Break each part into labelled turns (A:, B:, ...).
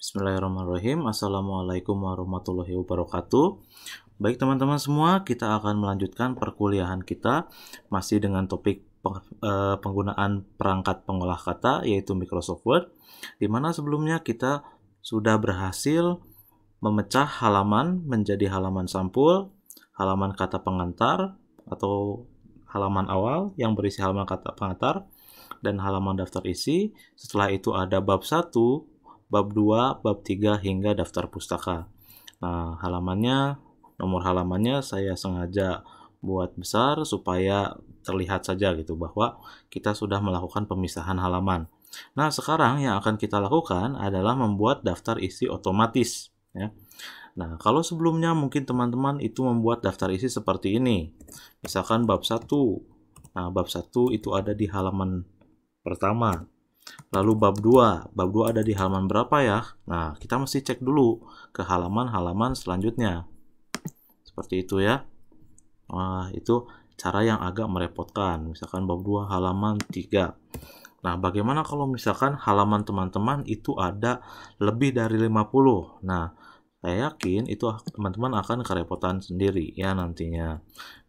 A: Bismillahirrahmanirrahim. Assalamualaikum warahmatullahi wabarakatuh. Baik teman-teman semua, kita akan melanjutkan perkuliahan kita masih dengan topik eh, penggunaan perangkat pengolah kata yaitu Microsoft Word. Di mana sebelumnya kita sudah berhasil memecah halaman menjadi halaman sampul, halaman kata pengantar atau halaman awal yang berisi halaman kata pengantar dan halaman daftar isi. Setelah itu ada bab 1, bab 2, bab 3 hingga daftar pustaka. Nah, halamannya nomor halamannya saya sengaja buat besar supaya terlihat saja gitu bahwa kita sudah melakukan pemisahan halaman. Nah, sekarang yang akan kita lakukan adalah membuat daftar isi otomatis ya. Nah, kalau sebelumnya mungkin teman-teman itu membuat daftar isi seperti ini. Misalkan bab 1. Nah, bab 1 itu ada di halaman pertama. Lalu bab 2, bab 2 ada di halaman berapa ya? Nah, kita mesti cek dulu ke halaman-halaman selanjutnya. Seperti itu ya. Nah, itu cara yang agak merepotkan. Misalkan bab 2 halaman 3. Nah, bagaimana kalau misalkan halaman teman-teman itu ada lebih dari 50? Nah, saya yakin itu teman-teman akan kerepotan sendiri ya nantinya.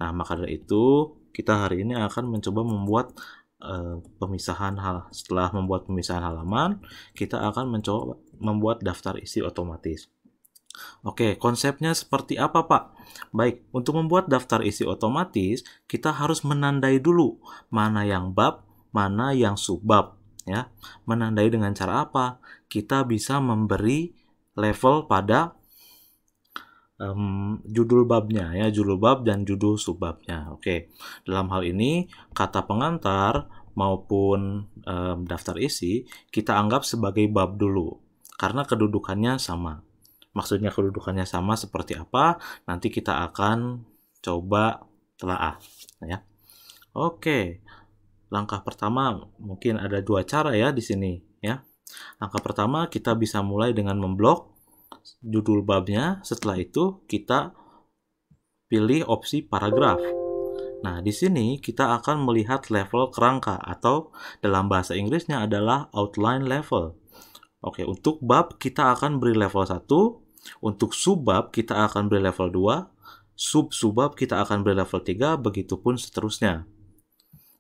A: Nah, maka dari itu kita hari ini akan mencoba membuat Eh, pemisahan hal setelah membuat pemisahan halaman kita akan mencoba membuat daftar isi otomatis Oke, konsepnya seperti apa, Pak? Baik, untuk membuat daftar isi otomatis, kita harus menandai dulu mana yang bab, mana yang subbab, ya. Menandai dengan cara apa? Kita bisa memberi level pada um, judul babnya ya judul bab dan judul subbabnya oke dalam hal ini kata pengantar maupun um, daftar isi kita anggap sebagai bab dulu karena kedudukannya sama maksudnya kedudukannya sama seperti apa nanti kita akan coba telaah ya oke langkah pertama mungkin ada dua cara ya di sini ya langkah pertama kita bisa mulai dengan memblok judul babnya, setelah itu kita pilih opsi paragraf. Nah, di sini kita akan melihat level kerangka atau dalam bahasa Inggrisnya adalah outline level. Oke, untuk bab kita akan beri level 1, untuk subbab kita akan beri level 2, sub-subbab kita akan beri level 3, begitupun seterusnya.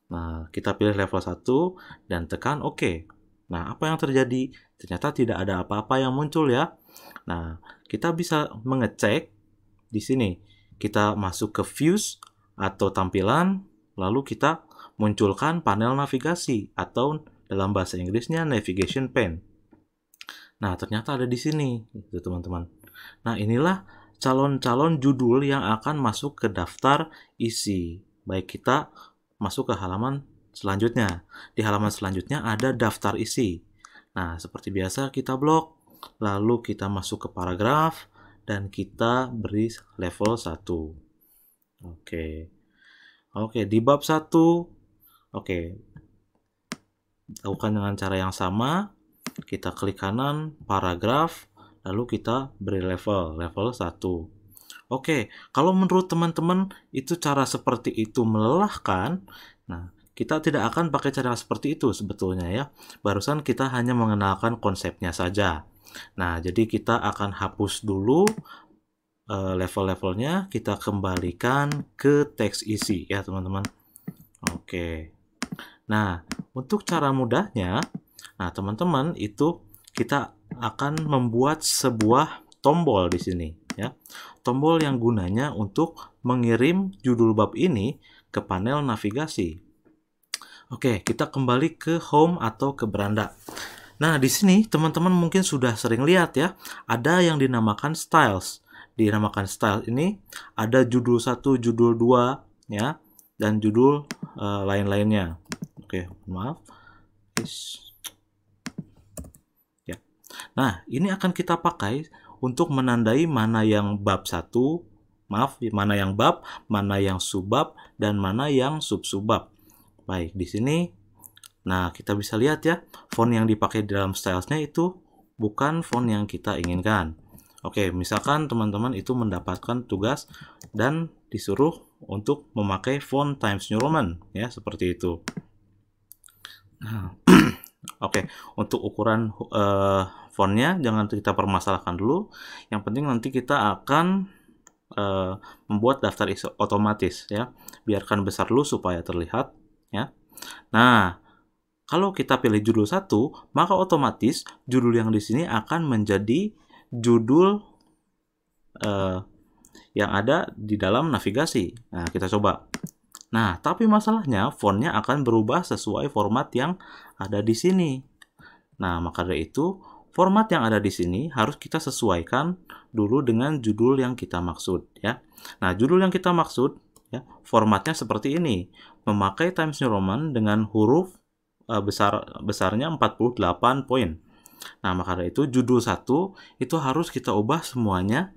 A: Nah, kita pilih level 1 dan tekan OK. Nah, apa yang terjadi? Ternyata tidak ada apa-apa yang muncul ya. Nah, kita bisa mengecek di sini. Kita masuk ke views atau tampilan, lalu kita munculkan panel navigasi atau dalam bahasa Inggrisnya navigation pane. Nah, ternyata ada di sini, gitu teman-teman. Nah, inilah calon-calon judul yang akan masuk ke daftar isi. Baik kita masuk ke halaman selanjutnya. Di halaman selanjutnya ada daftar isi. Nah, seperti biasa kita blok lalu kita masuk ke paragraf dan kita beri level 1. Oke. Okay. Oke, okay, di bab 1 oke. Okay. Lakukan dengan cara yang sama. Kita klik kanan paragraf lalu kita beri level, level 1. Oke, okay. kalau menurut teman-teman itu cara seperti itu melelahkan. Nah, kita tidak akan pakai cara seperti itu sebetulnya ya. Barusan kita hanya mengenalkan konsepnya saja. Nah, jadi kita akan hapus dulu uh, level-levelnya, kita kembalikan ke teks isi ya, teman-teman. Oke. Nah, untuk cara mudahnya, nah teman-teman itu kita akan membuat sebuah tombol di sini ya. Tombol yang gunanya untuk mengirim judul bab ini ke panel navigasi. Oke, kita kembali ke home atau ke beranda. Nah, di sini teman-teman mungkin sudah sering lihat ya, ada yang dinamakan styles. Dinamakan style ini ada judul 1, judul 2 ya, dan judul uh, lain-lainnya. Oke, maaf. Ya. Nah, ini akan kita pakai untuk menandai mana yang bab 1, maaf, mana yang bab, mana yang subbab dan mana yang sub-subbab. Baik, di sini nah kita bisa lihat ya, font yang dipakai dalam stylesnya itu bukan font yang kita inginkan. Oke, misalkan teman-teman itu mendapatkan tugas dan disuruh untuk memakai font Times New Roman ya, seperti itu. Nah, Oke, untuk ukuran uh, fontnya jangan kita permasalahkan dulu. Yang penting nanti kita akan uh, membuat daftar ISO otomatis ya. Biarkan besar dulu supaya terlihat ya. Nah, kalau kita pilih judul satu, maka otomatis judul yang di sini akan menjadi judul uh, yang ada di dalam navigasi. Nah, kita coba. Nah, tapi masalahnya fontnya akan berubah sesuai format yang ada di sini. Nah, maka dari itu format yang ada di sini harus kita sesuaikan dulu dengan judul yang kita maksud ya. Nah, judul yang kita maksud Ya, formatnya seperti ini. Memakai Times New Roman dengan huruf uh, besar besarnya 48 poin. Nah, maka dari itu judul satu itu harus kita ubah semuanya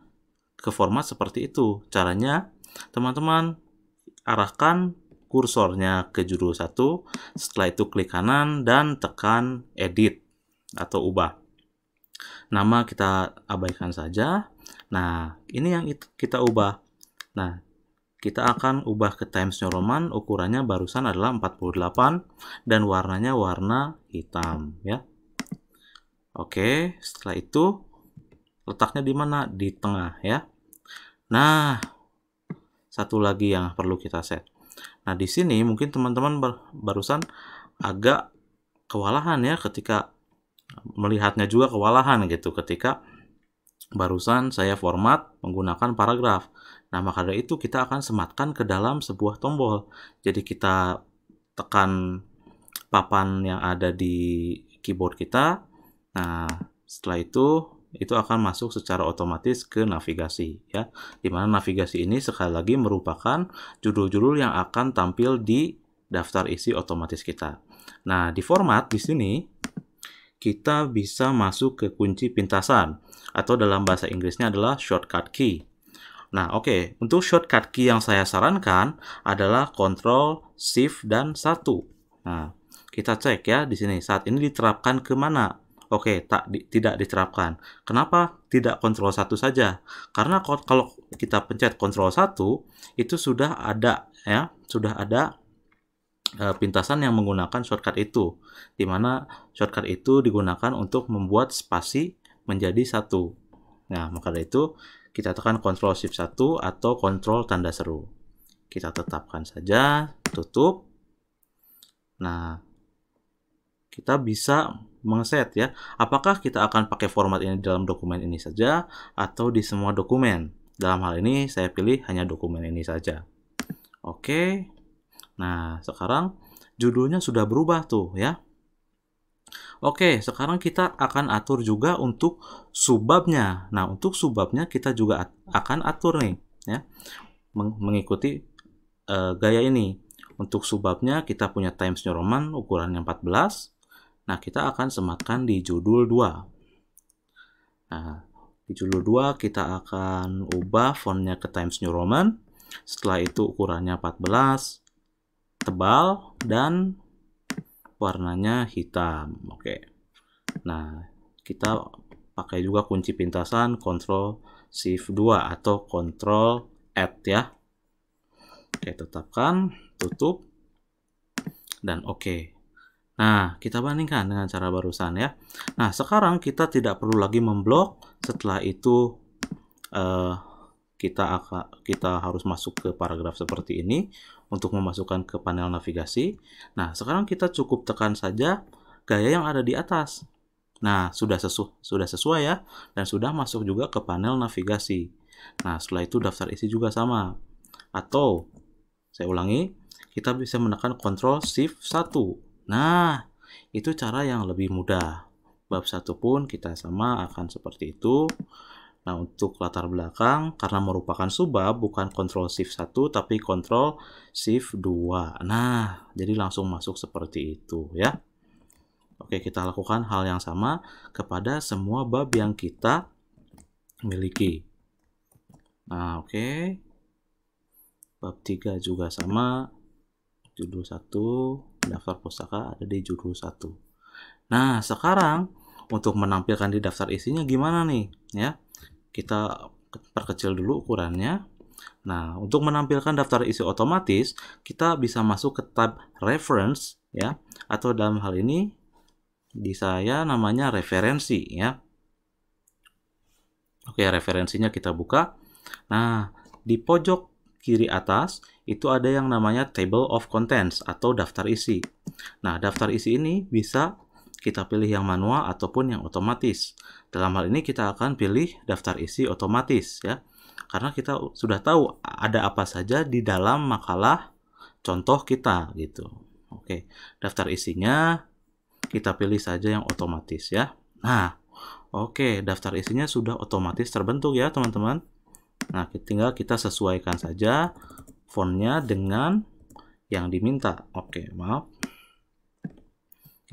A: ke format seperti itu. Caranya, teman-teman arahkan kursornya ke judul satu, setelah itu klik kanan dan tekan edit atau ubah. Nama kita abaikan saja. Nah, ini yang kita ubah. Nah, kita akan ubah ke Times New Roman, ukurannya barusan adalah 48 dan warnanya warna hitam ya. Oke, setelah itu letaknya di mana? Di tengah ya. Nah, satu lagi yang perlu kita set. Nah, di sini mungkin teman-teman barusan agak kewalahan ya ketika melihatnya juga kewalahan gitu ketika barusan saya format menggunakan paragraf. Nah, maka dari itu kita akan sematkan ke dalam sebuah tombol. Jadi kita tekan papan yang ada di keyboard kita. Nah, setelah itu itu akan masuk secara otomatis ke navigasi ya. Dimana navigasi ini sekali lagi merupakan judul-judul yang akan tampil di daftar isi otomatis kita. Nah, di format di sini kita bisa masuk ke kunci pintasan atau dalam bahasa Inggrisnya adalah shortcut key. Nah, oke, okay. untuk shortcut key yang saya sarankan adalah Ctrl, Shift, dan 1. Nah, kita cek ya di sini. Saat ini diterapkan ke mana? Oke, okay, tak di, tidak diterapkan. Kenapa tidak Ctrl 1 saja? Karena kalau kita pencet Ctrl 1 itu sudah ada ya, sudah ada e, pintasan yang menggunakan shortcut itu. Di mana shortcut itu digunakan untuk membuat spasi menjadi satu. Nah, maka dari itu kita tekan Ctrl Shift 1 atau Ctrl tanda seru. Kita tetapkan saja, tutup. Nah, kita bisa mengeset ya, apakah kita akan pakai format ini dalam dokumen ini saja atau di semua dokumen. Dalam hal ini saya pilih hanya dokumen ini saja. Oke. Nah, sekarang judulnya sudah berubah tuh ya. Oke, sekarang kita akan atur juga untuk subabnya. Nah, untuk subabnya kita juga akan atur nih, ya, mengikuti uh, gaya ini. Untuk subabnya kita punya Times New Roman ukurannya 14. Nah, kita akan sematkan di judul 2. Nah, di judul 2 kita akan ubah fontnya ke Times New Roman. Setelah itu ukurannya 14, tebal, dan warnanya hitam oke nah kita pakai juga kunci pintasan Control Shift 2 atau Control add ya oke tetapkan tutup dan oke Nah, kita bandingkan dengan cara barusan ya. Nah, sekarang kita tidak perlu lagi memblok. Setelah itu, uh, kita akan kita harus masuk ke paragraf seperti ini untuk memasukkan ke panel navigasi. Nah, sekarang kita cukup tekan saja gaya yang ada di atas. Nah, sudah sesu sudah sesuai ya dan sudah masuk juga ke panel navigasi. Nah, setelah itu daftar isi juga sama. Atau saya ulangi, kita bisa menekan Ctrl Shift 1. Nah, itu cara yang lebih mudah. Bab satu pun kita sama akan seperti itu. Nah, untuk latar belakang, karena merupakan subbab, bukan kontrol Shift 1, tapi kontrol Shift 2. Nah, jadi langsung masuk seperti itu ya. Oke, kita lakukan hal yang sama kepada semua bab yang kita miliki. Nah, oke. Bab 3 juga sama. Judul 1, daftar pustaka ada di judul 1. Nah, sekarang untuk menampilkan di daftar isinya gimana nih? Ya, kita perkecil dulu ukurannya. Nah, untuk menampilkan daftar isi otomatis, kita bisa masuk ke tab reference ya, atau dalam hal ini di saya namanya referensi ya. Oke, referensinya kita buka. Nah, di pojok kiri atas itu ada yang namanya table of contents atau daftar isi. Nah, daftar isi ini bisa kita pilih yang manual ataupun yang otomatis. Dalam hal ini kita akan pilih daftar isi otomatis ya. Karena kita sudah tahu ada apa saja di dalam makalah contoh kita gitu. Oke, daftar isinya kita pilih saja yang otomatis ya. Nah, oke, daftar isinya sudah otomatis terbentuk ya, teman-teman. Nah, tinggal kita sesuaikan saja fontnya dengan yang diminta. Oke, maaf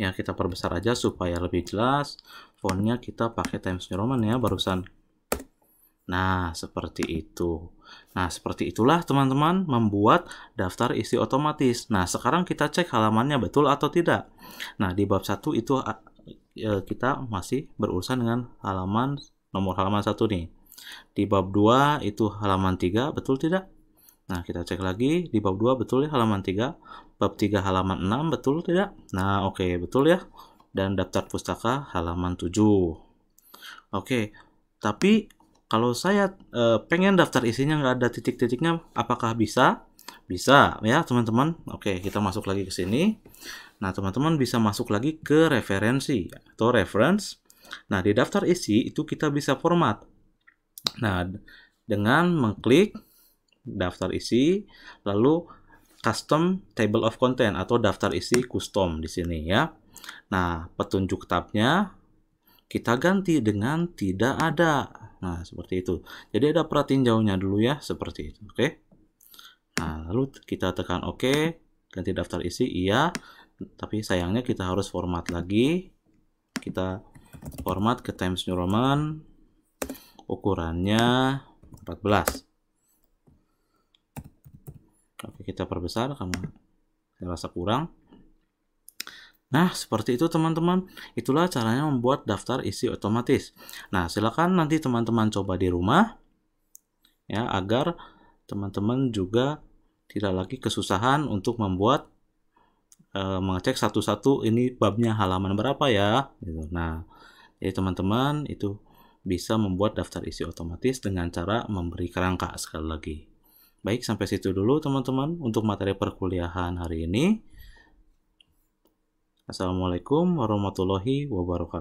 A: ya kita perbesar aja supaya lebih jelas fontnya kita pakai Times New Roman ya barusan nah seperti itu nah seperti itulah teman-teman membuat daftar isi otomatis nah sekarang kita cek halamannya betul atau tidak nah di bab 1 itu e, kita masih berurusan dengan halaman nomor halaman satu nih di bab 2 itu halaman 3 betul tidak Nah, kita cek lagi di bab 2 betul ya halaman 3. Bab 3 halaman 6 betul tidak? Nah, oke okay, betul ya. Dan daftar pustaka halaman 7. Oke, okay. tapi kalau saya e, pengen daftar isinya nggak ada titik-titiknya, apakah bisa? Bisa ya teman-teman. Oke, okay, kita masuk lagi ke sini. Nah, teman-teman bisa masuk lagi ke referensi atau reference. Nah, di daftar isi itu kita bisa format. Nah, dengan mengklik daftar isi, lalu custom table of content atau daftar isi custom di sini ya. Nah, petunjuk tabnya kita ganti dengan tidak ada. Nah, seperti itu. Jadi ada perhatiin jauhnya dulu ya, seperti itu. Oke. Okay? Nah, lalu kita tekan oke, OK, ganti daftar isi iya. Tapi sayangnya kita harus format lagi. Kita format ke Times New Roman ukurannya 14. Oke, kita perbesar karena saya rasa kurang. Nah, seperti itu teman-teman. Itulah caranya membuat daftar isi otomatis. Nah, silakan nanti teman-teman coba di rumah ya agar teman-teman juga tidak lagi kesusahan untuk membuat e, mengecek satu-satu ini babnya halaman berapa ya gitu. Nah, jadi teman-teman itu bisa membuat daftar isi otomatis dengan cara memberi kerangka sekali lagi. Baik, sampai situ dulu teman-teman untuk materi perkuliahan hari ini. Assalamualaikum warahmatullahi wabarakatuh.